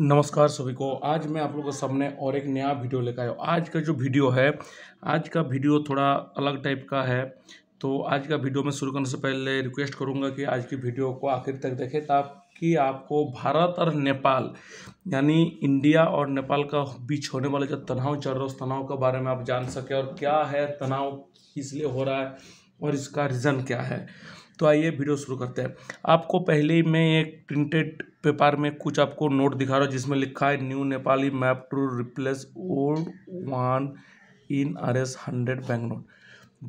नमस्कार सभी को आज मैं आप लोगों के सामने और एक नया वीडियो लेकर आया हूँ आज का जो वीडियो है आज का वीडियो थोड़ा अलग टाइप का है तो आज का वीडियो मैं शुरू करने से पहले रिक्वेस्ट करूँगा कि आज की वीडियो को आखिर तक देखें ताकि आपको भारत और नेपाल यानी इंडिया और नेपाल का बीच होने वाला जो तनाव चल रहा है उस तनाव के बारे में आप जान सकें और क्या है तनाव किस लिए हो रहा है और इसका रीज़न क्या है तो आइए वीडियो शुरू करते हैं आपको पहले ही मैं एक प्रिंटेड पेपर में कुछ आपको नोट दिखा रहा हूँ जिसमें लिखा है new Nepali map to replace old one in R S hundred bank note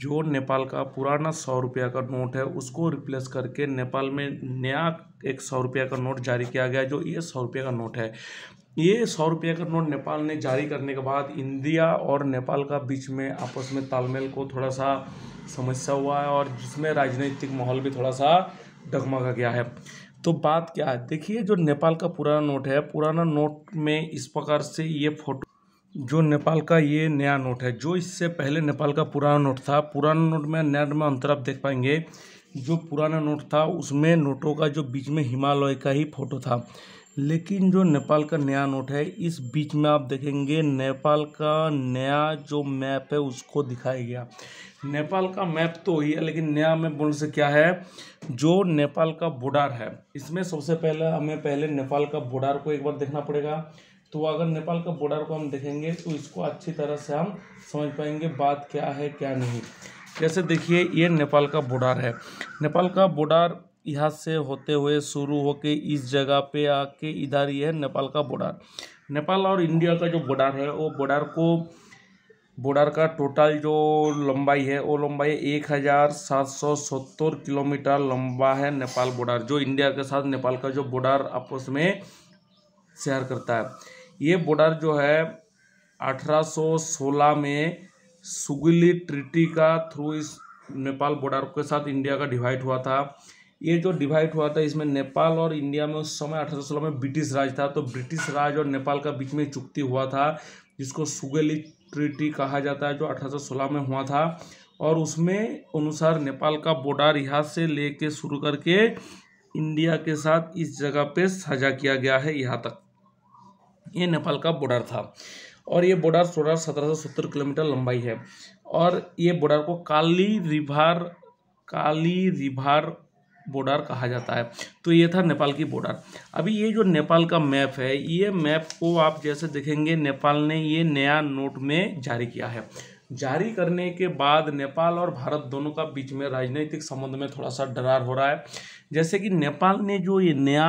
जो नेपाल का पुराना सौ रुपया का नोट है उसको रिप्लेस करके नेपाल में नया एक सौ रुपया का नोट जारी किया गया जो ये सौ रुपये का नोट है ये सौ रुपये का नोट नेपाल ने जारी करने के बाद इंडिया और नेपाल का बीच में आपस में तालमेल को थोड़ा सा समस्या हुआ है और जिसमें राजनीतिक माहौल भी थोड़ा सा डगमगा गया है तो बात क्या है देखिए जो नेपाल का पुराना नोट है पुराना नोट में इस प्रकार से ये फोटो जो नेपाल का ये नया नोट है जो इससे पहले नेपाल का पुराना नोट था पुराना नोट में नया में अंतर आप देख पाएंगे जो पुराना नोट था उसमें नोटों का जो बीच में हिमालय का ही फोटो था लेकिन जो नेपाल का नया नोट है इस बीच में आप देखेंगे नेपाल का नया जो मैप है उसको दिखाया गया नेपाल का मैप तो वही है लेकिन नया मैप बोलने से क्या है जो नेपाल का बॉर्डर है इसमें सबसे पहले हमें पहले नेपाल का बॉर्डर को एक बार देखना पड़ेगा तो अगर नेपाल का बॉर्डर को हम देखेंगे तो इसको अच्छी तरह से हम समझ पाएंगे बात क्या है क्या नहीं जैसे देखिए ये नेपाल का बॉर्डर है नेपाल का बॉर्डर यहाँ से होते हुए शुरू होके इस जगह पे आके इधर ये है नेपाल का बॉर्डर नेपाल और इंडिया का जो बॉर्डर है वो बॉर्डर को बॉर्डर का टोटल जो लंबाई है वो लंबाई एक हज़ार सात सौ सत्तर किलोमीटर लंबा है नेपाल बॉर्डर जो इंडिया के साथ नेपाल का जो बॉर्डर आपस में शेयर करता है ये बॉर्डर जो है अठारह में सुगली ट्रिटी का थ्रू इस नेपाल बॉर्डर के साथ इंडिया का डिवाइड हुआ था ये जो डिवाइड हुआ था इसमें नेपाल और इंडिया में उस समय अठारह सोलह में ब्रिटिश राज था तो ब्रिटिश राज और नेपाल का बीच में चुक्ति हुआ था जिसको सुगेली ट्रीटी कहा जाता है जो अठारह सोलह में हुआ था और उसमें अनुसार नेपाल का बॉर्डर यहाँ से ले शुरू करके इंडिया के साथ इस जगह पे साझा किया गया है यहाँ तक ये नेपाल का बॉर्डर था और ये बॉर्डर सोलह सत्रह सौ सत्तर किलोमीटर लंबाई है और ये बॉर्डर को काली रिभार काली रिभार बॉर्डर कहा जाता है तो ये था नेपाल की बॉर्डर अभी ये जो नेपाल का मैप है ये मैप को आप जैसे देखेंगे नेपाल ने ये नया नोट में जारी किया है जारी करने के बाद नेपाल और भारत दोनों का बीच में राजनीतिक संबंध में थोड़ा सा डरार हो रहा है जैसे कि नेपाल ने जो ये नया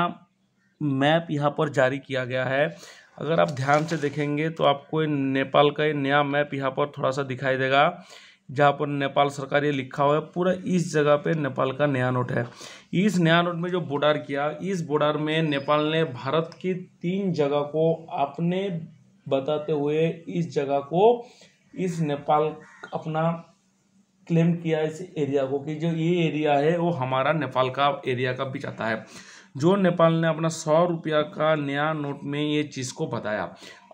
मैप यहाँ पर जारी किया गया है अगर आप ध्यान से देखेंगे तो आपको नेपाल का ये नया मैप यहाँ पर थोड़ा सा दिखाई देगा जहाँ पर नेपाल सरकार ये लिखा हुआ है पूरा इस जगह पे नेपाल का नया नोट है इस नया नोट में जो बोर्डर किया इस बोर्डर में नेपाल ने भारत की तीन जगह को अपने बताते हुए इस जगह को इस नेपाल अपना क्लेम किया इस एरिया को कि जो ये एरिया है वो हमारा नेपाल का एरिया का बीच आता है जो नेपाल ने अपना सौ रुपया का नया नोट में ये चीज़ को बताया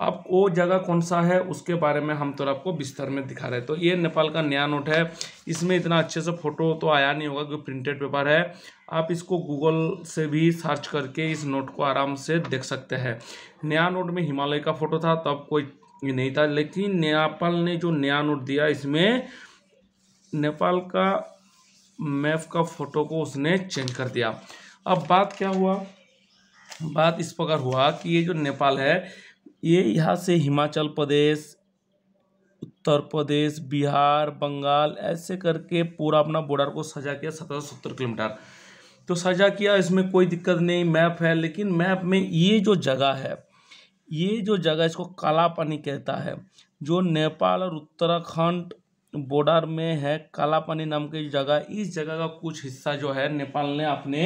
अब वो जगह कौन सा है उसके बारे में हम तो आपको बिस्तर में दिखा रहे हैं तो ये नेपाल का नया नोट है इसमें इतना अच्छे से फोटो तो आया नहीं होगा क्योंकि प्रिंटेड पेपर है आप इसको गूगल से भी सर्च करके इस नोट को आराम से देख सकते हैं नया नोट में हिमालय का फोटो था तब कोई नहीं था लेकिन नेपाल ने जो नया नोट दिया इसमें नेपाल का मैप का फोटो को उसने चेंज कर दिया अब बात क्या हुआ बात इस प्रकार हुआ कि ये जो नेपाल है ये यहाँ से हिमाचल प्रदेश उत्तर प्रदेश बिहार बंगाल ऐसे करके पूरा अपना बॉर्डर को सजा किया सत्रह सौ सत्तर किलोमीटर तो सजा किया इसमें कोई दिक्कत नहीं मैप है लेकिन मैप में ये जो जगह है ये जो जगह इसको काला पानी कहता है जो नेपाल और उत्तराखंड बॉर्डर में है काला पानी नाम की जगह इस जगह का कुछ हिस्सा जो है नेपाल ने अपने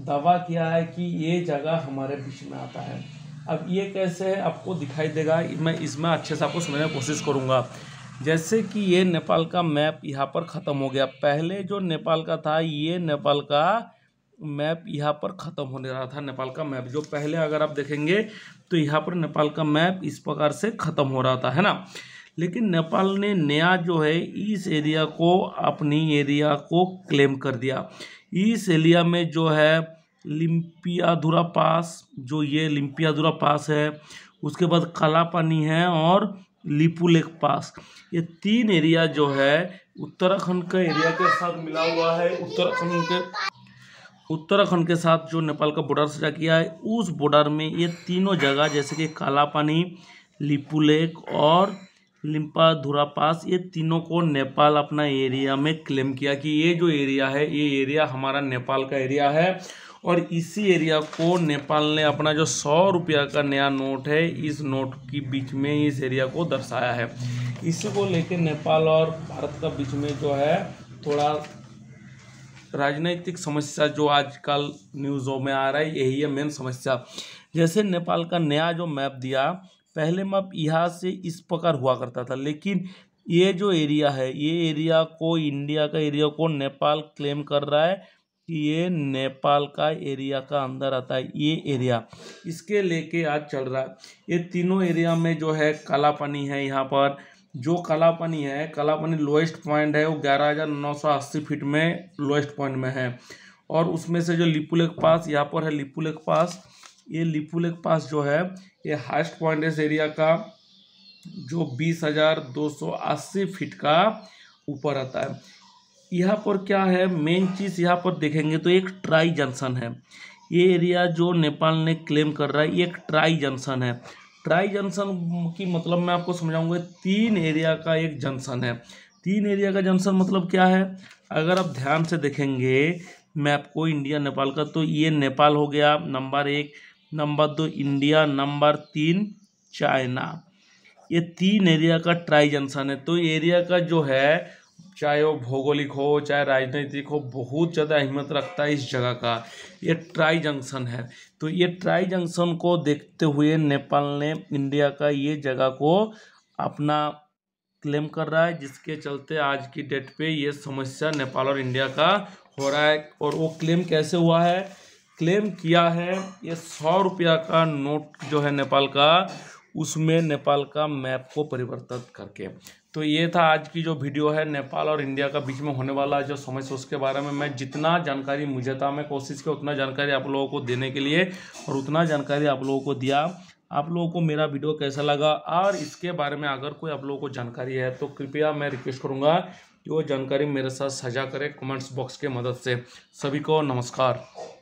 दावा किया है कि ये जगह हमारे बीच में आता है अब ये कैसे है आपको दिखाई देगा मैं इसमें अच्छे से आपको समझने की कोशिश करूँगा जैसे कि ये नेपाल का मैप यहाँ पर ख़त्म हो गया पहले जो नेपाल का था ये नेपाल का मैप यहाँ पर ख़त्म होने रहा था नेपाल का मैप जो पहले अगर आप देखेंगे तो यहाँ पर नेपाल का मैप इस प्रकार से ख़त्म हो रहा था है ना लेकिन नेपाल ने नया जो है इस एरिया को अपनी एरिया को क्लेम कर दिया इस एरिया में जो है लिम्पियाधुरा पास जो ये लिम्पियाधुरा पास है उसके बाद काला पानी है और लिपू लेक पास ये तीन एरिया जो है उत्तराखंड का एरिया के साथ मिला हुआ है उत्तराखंड के उत्तराखंड के साथ जो नेपाल का बॉर्डर सजा किया है उस बॉर्डर में ये तीनों जगह जैसे कि काला पानी लिपू लेक और लिम्पा धुरापास ये तीनों को नेपाल अपना एरिया में क्लेम किया कि ये जो एरिया है ये एरिया हमारा नेपाल का एरिया है और इसी एरिया को नेपाल ने अपना जो सौ रुपया का नया नोट है इस नोट के बीच में इस एरिया को दर्शाया है इसी को लेकर नेपाल और भारत का बीच में जो है थोड़ा राजनीतिक समस्या जो आजकल न्यूज़ों में आ रहा है यही है मेन समस्या जैसे नेपाल का नया जो मैप दिया पहले मैप यहाँ से इस प्रकार हुआ करता था लेकिन ये जो एरिया है ये एरिया को इंडिया का एरिया को नेपाल क्लेम कर रहा है कि ये नेपाल का एरिया का अंदर आता है ये एरिया इसके लेके आज चल रहा है ये तीनों एरिया में जो है काला पानी है यहाँ पर जो काला पानी है काला पानी लोएस्ट पॉइंट है वो ग्यारह हज़ार नौ सौ अस्सी फीट में लोएस्ट पॉइंट में है और उसमें से जो लिपू लेक पास यहाँ पर है लिपू लेक पास ये लिपू लेक पास जो है ये हाइस्ट पॉइंट इस एरिया का जो बीस हजार दो सौ अस्सी फीट का ऊपर आता है यहाँ पर क्या है मेन चीज़ यहाँ पर देखेंगे तो एक ट्राई जंक्शन है ये एरिया जो नेपाल ने क्लेम कर रहा है ये एक ट्राई जंक्शन है ट्राई जंक्शन की मतलब मैं आपको समझाऊंगा तीन एरिया का एक जंक्शन है तीन एरिया का जंक्शन मतलब क्या है अगर आप ध्यान से देखेंगे मैप को इंडिया नेपाल का तो ये नेपाल हो गया नंबर एक नंबर दो इंडिया नंबर तीन चाइना ये तीन एरिया का ट्राई जंक्शन है तो एरिया का जो है चाहे वो भौगोलिक हो चाहे राजनीतिक हो बहुत ज़्यादा अहमियत रखता है इस जगह का ये ट्राई जंक्शन है तो ये ट्राई जंक्शन को देखते हुए नेपाल ने इंडिया का ये जगह को अपना क्लेम कर रहा है जिसके चलते आज की डेट पे ये समस्या नेपाल और इंडिया का हो रहा है और वो क्लेम कैसे हुआ है क्लेम किया है ये सौ रुपया का नोट जो है नेपाल का उसमें नेपाल का मैप को परिवर्तित करके तो ये था आज की जो वीडियो है नेपाल और इंडिया का बीच में होने वाला जो समय से उसके बारे में मैं जितना जानकारी मुझे था मैं कोशिश किया उतना जानकारी आप लोगों को देने के लिए और उतना जानकारी आप लोगों को दिया आप लोगों को मेरा वीडियो कैसा लगा और इसके बारे में अगर कोई आप लोगों को जानकारी है तो कृपया मैं रिक्वेस्ट करूँगा कि वो जानकारी मेरे साथ साझा करें कमेंट्स बॉक्स के मदद से सभी को नमस्कार